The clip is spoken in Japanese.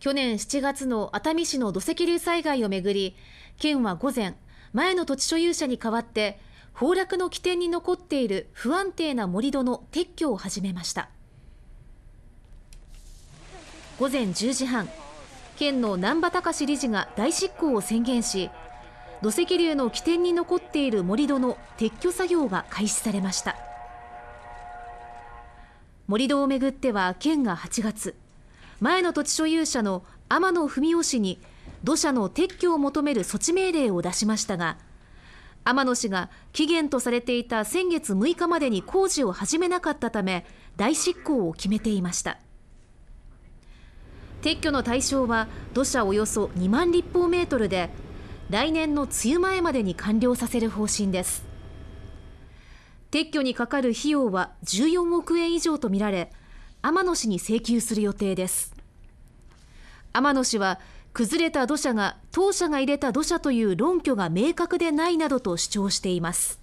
去年7月の熱海市の土石流災害をめぐり県は午前前の土地所有者に代わって崩落の起点に残っている不安定な盛り土の撤去を始めました午前10時半県の難波隆理事が大執行を宣言し土石流の起点に残っている盛り土の撤去作業が開始されました盛り土をめぐっては県が8月前の土地所有者の天野文雄氏に土砂の撤去を求める措置命令を出しましたが天野氏が期限とされていた先月6日までに工事を始めなかったため大執行を決めていました撤去の対象は土砂およそ2万立方メートルで来年の梅雨前までに完了させる方針です撤去にかかる費用は14億円以上とみられ天野氏に請求する予定です天野氏は崩れた土砂が当社が入れた土砂という論拠が明確でないなどと主張しています